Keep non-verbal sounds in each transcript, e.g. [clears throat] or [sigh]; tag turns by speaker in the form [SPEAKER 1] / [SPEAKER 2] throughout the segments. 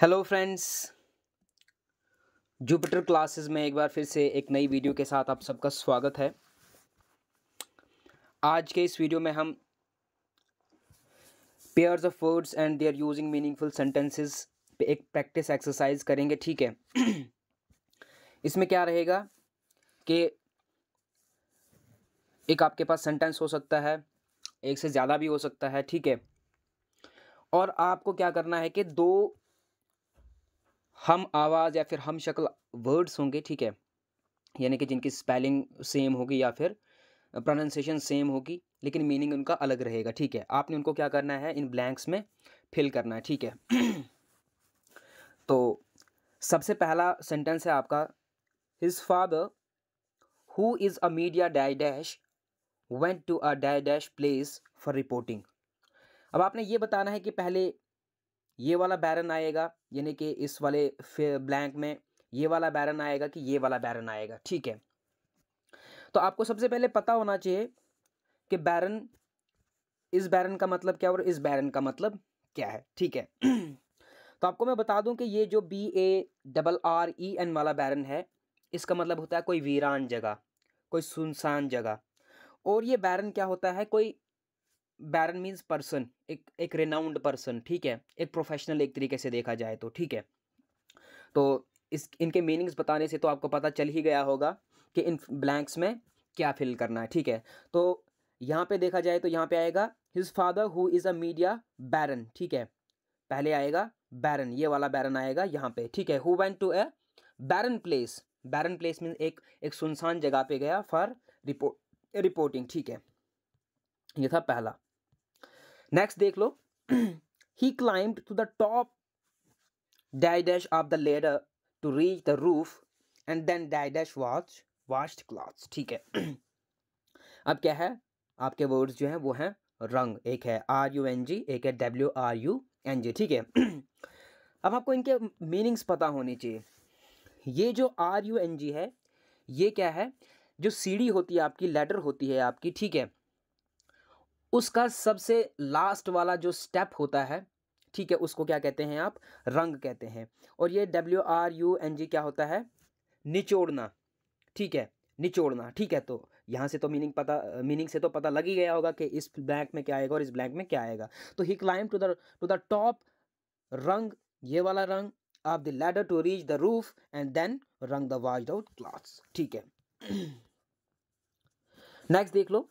[SPEAKER 1] hello friends Jupiter classes में एक बार फिर से एक नई वीडियो के साथ आप सबका स्वागत है आज के इस वीडियो में हम pairs of words and they are using meaningful sentences पे एक प्रैक्टिस एक्सरसाइज करेंगे ठीक है [clears throat] इसमें क्या रहेगा कि एक आपके पास सेंटेंस हो सकता है एक से ज़्यादा भी हो सकता है ठीक है और आपको क्या करना है कि दो हम आवाज़ या फिर हम शक्ल वर्ड्स होंगे ठीक है यानी कि जिनकी स्पेलिंग सेम होगी या फिर प्रोनाउंसिएशन सेम होगी लेकिन मीनिंग उनका अलग रहेगा ठीक है आपने उनको क्या करना है इन ब्लैंक्स में फिल करना है ठीक है [clears throat] तो सबसे पहला सेंटेंस है आपका his father who is a media die dash went to a die dash place for reporting अब आपने ये बताना है कि पहले ये वाला बैरन आएगा यानी कि इस वाले ब्लैंक में ये वाला बैरन आएगा कि ये वाला बैरन आएगा ठीक है तो आपको सबसे पहले पता होना चाहिए कि बैरन इस बैरन का मतलब क्या और इस बैरन का मतलब क्या है ठीक है [clears throat] तो आपको मैं बता दूं कि ये जो B A double R E N वाला बैरन है इसका मतलब होता है कोई वीरान जगह कोई सुनसान जगह और ये बैरन क्या होता है कोई बैरन मीन्स पर्सन एक एक रेनाउंड पर्सन ठीक है एक प्रोफेशनल एक तरीके से देखा जाए तो ठीक है तो इस इनके मीनिंग्स बताने से तो आपको पता चल ही गया होगा कि इन ब्लैंक्स में क्या फिल करना है ठीक है तो यहाँ पे देखा जाए तो यहाँ पे आएगा his father who is a media baron ठीक है पहले आएगा बैरन ये वाला बैरन आएगा यहाँ पे ठीक है who went to a barren place barren place mean एक एक सुनसान जगह पे गया फॉर रिपोर्ट रिपोर्टिंग ठीक है ये था पहला नेक्स्ट देख लो he climb to the top dash of the ladder to reach the roof and then dash watch washed cloth ठीक है [clears throat] अब क्या है आपके वर्ड्स जो हैं वो हैं रंग एक है आर यू एन जी एक है W R U N G ठीक है [clears throat] अब आपको इनके मीनिंग्स पता होने चाहिए ये जो आर यू एन जी है ये क्या है जो सीढ़ी होती है आपकी लेटर होती है आपकी ठीक है उसका सबसे लास्ट वाला जो स्टेप होता है ठीक है उसको क्या कहते हैं आप रंग कहते हैं और ये W R U N G क्या होता है निचोड़ना ठीक है निचोड़ना ठीक है तो यहाँ से तो मीनिंग पता मीनिंग से तो पता लग ही गया होगा कि इस ब्लैंक में क्या आएगा और इस ब्लैंक में क्या आएगा तो he climb to the to the top rung ये वाला rung of the ladder to reach the roof and then rung the wash out clothes ठीक है नेक्स्ट [clears throat] देख लो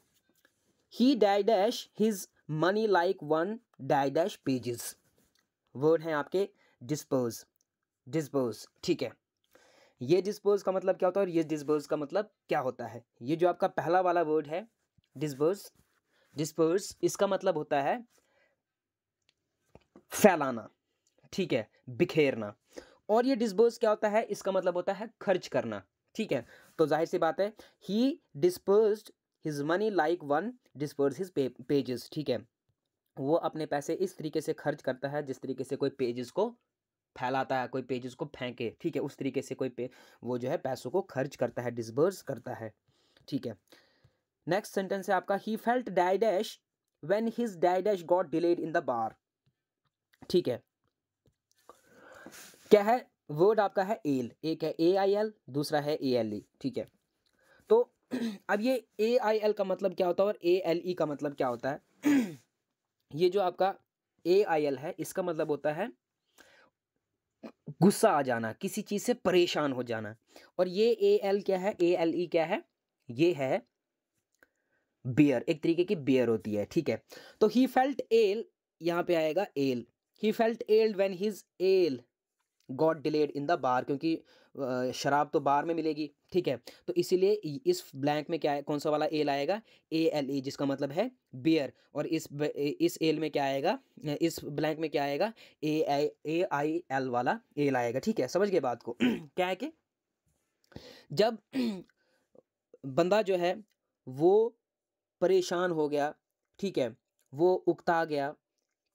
[SPEAKER 1] he die dash his money like one die dash pages word हैं आपके dispose dispose ठीक है ये डिस्पोज का मतलब क्या होता है और ये डिस्पोज का मतलब क्या होता है ये जो आपका पहला वाला वर्ड है डिस्पोज डिस्पोज इसका मतलब होता है फैलाना ठीक है बिखेरना और ये डिस्पोज क्या होता है इसका मतलब होता है खर्च करना ठीक है तो जाहिर सी बात है he dispose his money like one disperse his pages ठीक है वो अपने पैसे इस तरीके से खर्च करता है जिस तरीके से कोई पेजेस को फैलाता है कोई पेजेस को फेंके ठीक है उस तरीके से कोई पे वो जो है पैसों को खर्च करता है डिसबर्स करता है ठीक है नेक्स्ट सेंटेंस है आपका he felt die dash when his die dash got delayed in the bar ठीक है क्या है वर्ड आपका है एल एक है ए आई एल दूसरा है ए एल ई ठीक है [clears throat] अब ये ए आई एल का मतलब क्या होता है और ए एल ई का मतलब क्या होता है [clears throat] ये जो आपका ए आई एल है इसका मतलब होता है गुस्सा आ जाना किसी चीज़ से परेशान हो जाना और ये ए एल क्या है ए एल ई क्या है ये है बियर एक तरीके की बियर होती है ठीक है तो ही फेल्ट एल यहाँ पे आएगा ail he felt ailed when his ale got delayed in the bar क्योंकि शराब तो बार में मिलेगी ठीक है तो इसीलिए इस ब्लैंक में क्या है कौन सा वाला एल आएगा ए एल ई जिसका मतलब है बियर और इस इस एल में क्या आएगा इस ब्लैंक में क्या आएगा ए आई ए आई एल वाला एल आएगा ठीक है समझ गए बात को [clears throat] क्या है कि जब [clears throat] बंदा जो है वो परेशान हो गया ठीक है वो उकता गया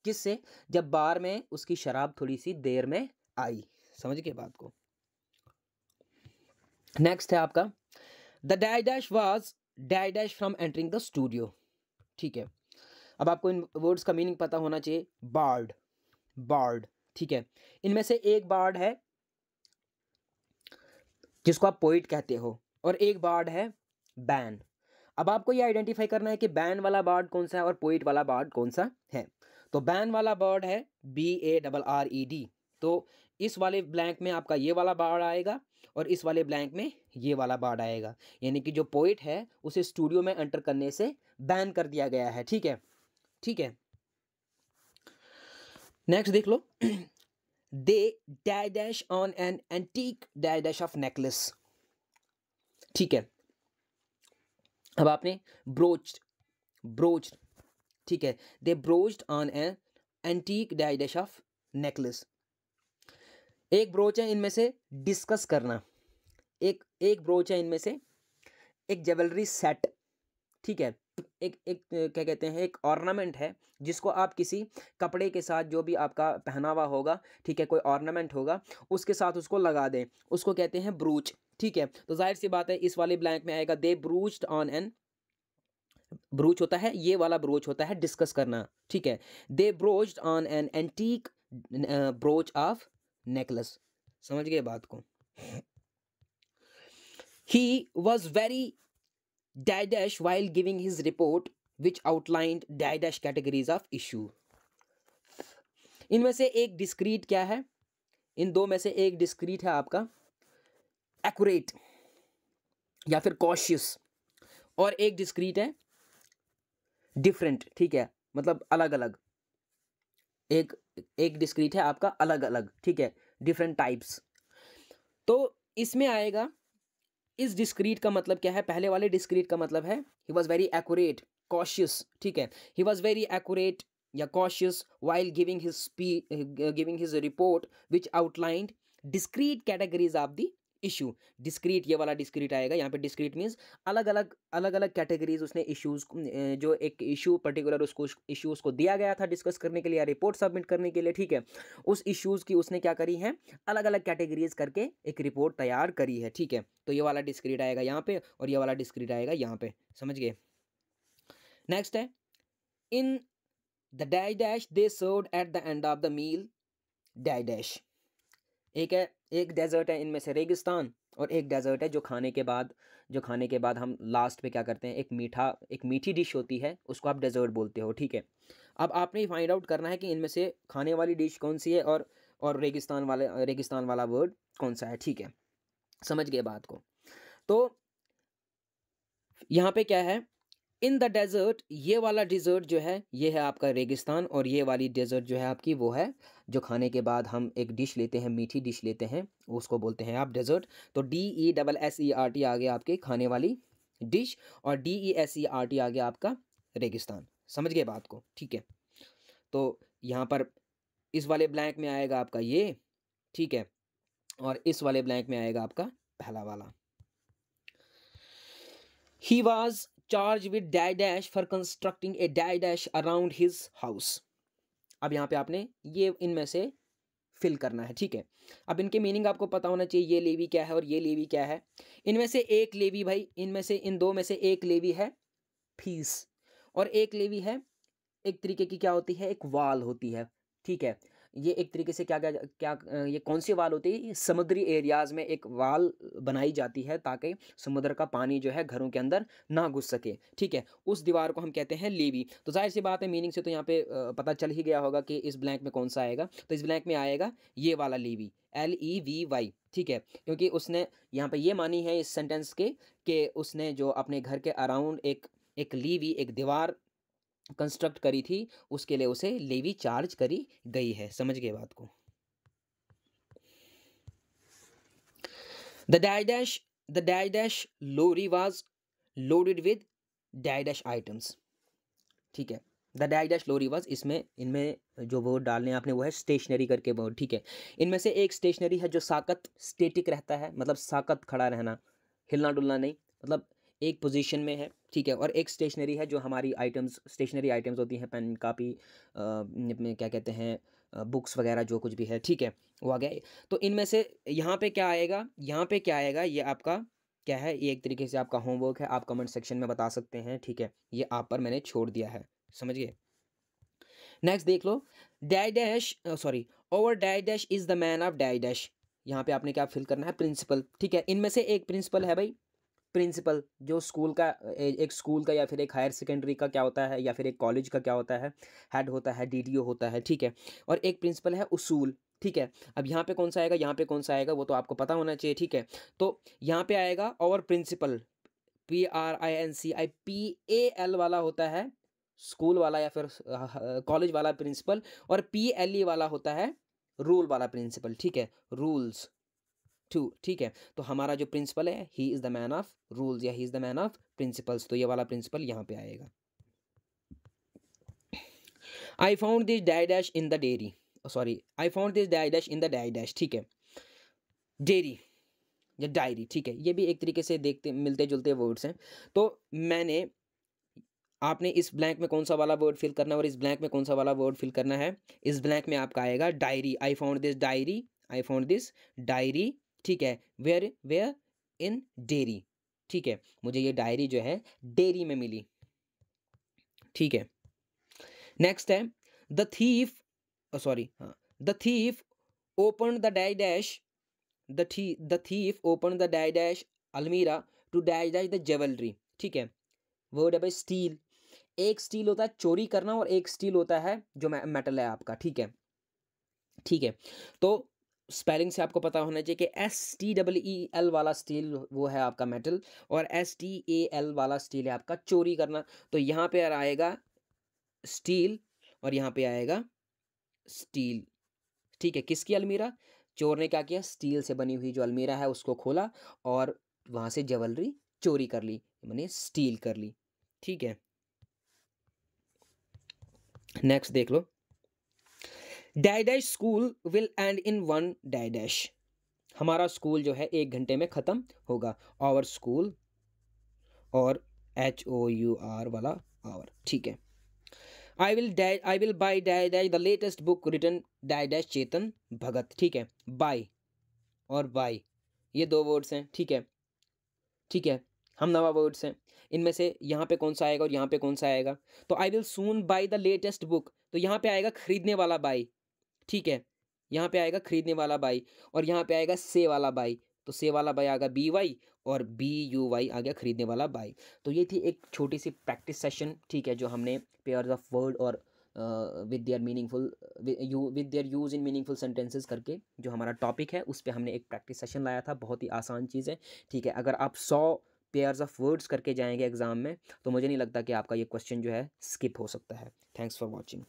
[SPEAKER 1] किससे जब बार में उसकी शराब थोड़ी सी देर में आई समझ गए बात को नेक्स्ट है आपका the die dash was die dash from entering the studio ठीक है अब आपको इन वर्ड्स का मीनिंग पता होना चाहिए बार्ड बार्ड ठीक है इनमें से एक बार्ड है जिसको आप पोइट कहते हो और एक बार्ड है बैन अब आपको ये आइडेंटिफाई करना है कि बैन वाला बार्ड कौन सा है और पोइट वाला बार्ड कौन सा है तो बैन वाला बर्ड है B A double R E D तो इस वाले ब्लैंक में आपका ये वाला बार्ड आएगा और इस वाले ब्लैंक में ये वाला बार्ड आएगा यानी कि जो पोइट है उसे स्टूडियो में एंटर करने से बैन कर दिया गया है ठीक है ठीक है नेक्स्ट देख लो they dash on an antique dash of necklace ठीक है अब आपने ब्रोच ब्रोच ठीक है they brooch on an antique dash of necklace एक ब्रोच है इनमें से डिस्कस करना एक एक ब्रोच है इनमें से एक ज्वेलरी सेट ठीक है एक एक क्या कहते हैं एक ऑर्नामेंट है जिसको आप किसी कपड़े के साथ जो भी आपका पहनावा होगा ठीक है कोई ऑर्नामेंट होगा उसके साथ उसको लगा दें उसको कहते हैं ब्रूच ठीक है तो जाहिर सी बात है इस वाले ब्लैंक में आएगा दे ब्रूच्ड ऑन एन ब्रूच होता है ये वाला ब्रोच होता है डिस्कस करना ठीक है they broached on an antique brooch of necklace समझ गए बात को he was very dash while giving his report which outlined dash categories of issue इनमें से एक डिस्क्रीट क्या है इन दो में से एक डिस्क्रीट है आपका एक्यूरेट या फिर कॉशियस और एक डिस्क्रीट है डिफरेंट ठीक है मतलब अलग अलग एक एक डिस्क्रीट है आपका अलग अलग ठीक है डिफरेंट टाइप्स तो इसमें आएगा इस डिस्क्रीट का मतलब क्या है पहले वाले डिस्क्रीट का मतलब है he was very accurate cautious ठीक है ही वॉज वेरी एक्यूरेट या कॉशियस वाइल गिविंग हिज स्पी giving his report which outlined discrete categories of the issue discrete ये वाला डिस्क्रीट आएगा यहाँ पे डिस्क्रीट मीन्स अलग अलग अलग अलग कैटेगरीज उसने इशूज जो एक इशू पर्टिकुलर उसको इश्यूज को दिया गया था डिस्कस करने के लिए या रिपोर्ट सबमिट करने के लिए ठीक है उस इशूज की उसने क्या करी है अलग अलग कैटेगरीज करके एक रिपोर्ट तैयार करी है ठीक है तो ये वाला डिस्क्रीट आएगा यहाँ पे और ये वाला डिस्क्रीट आएगा यहाँ पे समझ गए नेक्स्ट है in the dash dash they serve at the end of the meal dash dash एक है एक डेजर्ट है इनमें से रेगिस्तान और एक डेजर्ट है जो खाने के बाद जो खाने के बाद हम लास्ट पे क्या करते हैं एक मीठा एक मीठी डिश होती है उसको आप डेजर्ट बोलते हो ठीक है अब आपने फाइंड आउट करना है कि इनमें से खाने वाली डिश कौन सी है और और रेगिस्तान वाले रेगिस्तान वाला वर्ड कौन सा है ठीक है समझ गए बात को तो यहाँ पे क्या है इन द डेजर्ट ये वाला डिज़र्ट जो है ये है आपका रेगिस्तान और ये वाली डेजर्ट जो है आपकी वो है जो खाने के बाद हम एक डिश लेते हैं मीठी डिश लेते हैं उसको बोलते हैं आप डेजर्ट तो D E double S E R T आ गया आपके खाने वाली डिश और D E S E R T आ गया आपका रेगिस्तान समझ गए बात को ठीक है तो यहाँ पर इस वाले ब्लैंक में आएगा आपका ये ठीक है और इस वाले ब्लैंक में आएगा आपका पहला वाला he was charge with die dash for constructing a die dash around his house अब यहाँ पे आपने ये इनमें से फिल करना है ठीक है अब इनके मीनिंग आपको पता होना चाहिए ये लेवी क्या है और ये लेवी क्या है इनमें से एक लेवी भाई इनमें से इन दो में से एक लेवी है फीस और एक लेवी है एक तरीके की क्या होती है एक वाल होती है ठीक है ये एक तरीके से क्या क्या क्या ये कौन सी वाल होती है समुद्री एरियाज़ में एक वाल बनाई जाती है ताकि समुद्र का पानी जो है घरों के अंदर ना घुस सके ठीक है उस दीवार को हम कहते हैं लेवी तो जाहिर सी बात है मीनिंग से तो यहाँ पे पता चल ही गया होगा कि इस ब्लैंक में कौन सा आएगा तो इस ब्लैंक में आएगा ये वाला levy L E V Y ठीक है क्योंकि उसने यहाँ पर ये मानी है इस सेंटेंस के कि उसने जो अपने घर के अराउंड एक एक लीवी एक दीवार कंस्ट्रक्ट करी थी उसके लिए उसे लेवी चार्ज करी गई है समझ गए बात को the dash the dash lorry was loaded with dash items ठीक है द डायडैश लोरी वाज इसमें इनमें जो वर्ड डालने आपने वो है स्टेशनरी करके वर्ड ठीक है इनमें से एक स्टेशनरी है जो साकत स्टेटिक रहता है मतलब साकत खड़ा रहना हिलना डुलना नहीं मतलब एक पोजीशन में है ठीक है और एक स्टेशनरी है जो हमारी आइटम्स स्टेशनरी आइटम्स होती हैं पेन कापी क्या कहते हैं बुक्स वगैरह जो कुछ भी है ठीक है वो आ गया तो इनमें से यहाँ पे क्या आएगा यहाँ पे क्या आएगा ये आपका क्या है ये एक तरीके से आपका होमवर्क है आप कमेंट सेक्शन में बता सकते हैं ठीक है ये आप पर मैंने छोड़ दिया है समझिए नेक्स्ट देख लो die dash sorry over die dash is the man of die dash यहाँ पे आपने क्या फिल करना है प्रिंसिपल ठीक है इनमें से एक प्रिंसिपल है भाई प्रिंसिपल जो स्कूल का एक स्कूल का या फिर एक हायर सेकेंडरी का क्या होता है या फिर एक कॉलेज का क्या होता है हेड होता है डीडीओ होता है ठीक है और एक प्रिंसिपल है उसूल ठीक है अब यहाँ पे कौन सा आएगा यहाँ पे कौन सा आएगा वो तो आपको पता होना चाहिए ठीक है तो यहाँ पे आएगा और principal P R I N C I P A L वाला होता है स्कूल वाला या फिर कॉलेज वाला प्रिंसिपल और पी एल ई वाला होता है रूल वाला प्रिंसिपल ठीक है रूल्स टू ठीक है तो हमारा जो प्रिंसिपल है he is the man of rules या he is the man of principles तो ये वाला प्रिंसिपल यहाँ पे आएगा I found this die dash in the dairy sorry I found this die dash in the die dash ठीक है dairy या डायरी ठीक है ये भी एक तरीके से देखते मिलते जुलते वर्ड्स हैं तो मैंने आपने इस ब्लैंक में कौन सा वाला वर्ड फिल करना है और इस ब्लैंक में कौन सा वाला वर्ड फिल करना है इस ब्लैंक में आपका आएगा diary I found this diary I found this diary ठीक है वेयर वेयर इन डेरी ठीक है मुझे ये डायरी जो है डेरी में मिली ठीक है नेक्स्ट है the thief sorry the thief open the die dash the थी the thief open the die dash almirah to dash dash the jewellery ठीक है वर्ड है भाई स्टील एक स्टील होता है चोरी करना और एक स्टील होता है जो मेटल है आपका ठीक है ठीक है तो स्पेलिंग से आपको पता होना चाहिए कि S T double E L वाला स्टील वो है आपका मेटल और एस टी ए एल वाला स्टील है आपका चोरी करना तो यहाँ पे आएगा स्टील और यहाँ पे आएगा स्टील ठीक है किसकी अलमीरा चोर ने क्या किया स्टील से बनी हुई जो अलमीरा है उसको खोला और वहाँ से ज्वेलरी चोरी कर ली मैंने स्टील कर ली ठीक है नेक्स्ट देख लो die dash school will end in one die dash हमारा स्कूल जो है एक घंटे में ख़त्म होगा आवर स्कूल और एच ओ यू आर वाला आवर ठीक है I will I will buy die dash the latest book written die dash Chetan Bhagat ठीक है बाई और बाई ये दो वर्ड्स हैं ठीक है ठीक है हम नवा वर्ड्स हैं इनमें से यहाँ पे कौन सा आएगा और यहाँ पे कौन सा आएगा तो I will soon buy the latest book तो यहाँ पे आएगा खरीदने वाला बाई ठीक है यहाँ पे आएगा खरीदने वाला बाई और यहाँ पे आएगा से वाला बाई तो से वाला बाई आ गया बी वाई और बी यू वाई आ गया खरीदने वाला बाई तो ये थी एक छोटी सी प्रैक्टिस सेशन ठीक है जो हमने पेयर्स ऑफ वर्ड और with their meaningful with their use in meaningful sentences करके जो हमारा टॉपिक है उस पर हमने एक प्रैक्टिस सेशन लाया था बहुत ही आसान चीज़ है ठीक है अगर आप सौ पेयर्स ऑफ वर्ड्स करके जाएंगे एग्ज़ाम में तो मुझे नहीं लगता कि आपका ये क्वेश्चन जो है स्किप हो सकता है थैंक्स फॉर वॉचिंग